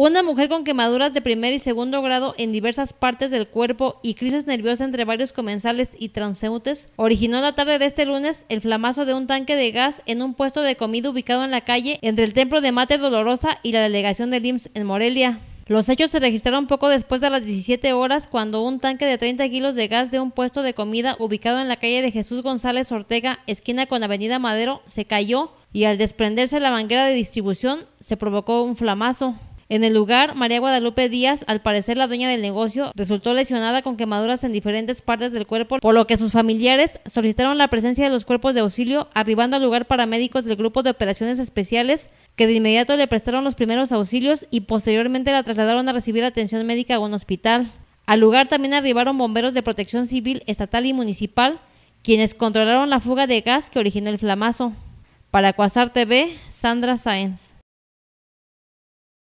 Una mujer con quemaduras de primer y segundo grado en diversas partes del cuerpo y crisis nerviosa entre varios comensales y transeúntes originó la tarde de este lunes el flamazo de un tanque de gas en un puesto de comida ubicado en la calle entre el templo de Mate Dolorosa y la delegación del IMSS en Morelia. Los hechos se registraron poco después de las 17 horas cuando un tanque de 30 kilos de gas de un puesto de comida ubicado en la calle de Jesús González Ortega, esquina con Avenida Madero, se cayó y al desprenderse la manguera de distribución se provocó un flamazo. En el lugar, María Guadalupe Díaz, al parecer la dueña del negocio, resultó lesionada con quemaduras en diferentes partes del cuerpo, por lo que sus familiares solicitaron la presencia de los cuerpos de auxilio, arribando al lugar paramédicos del grupo de operaciones especiales, que de inmediato le prestaron los primeros auxilios y posteriormente la trasladaron a recibir atención médica a un hospital. Al lugar también arribaron bomberos de protección civil estatal y municipal, quienes controlaron la fuga de gas que originó el flamazo. Para Cuasar TV, Sandra Sáenz.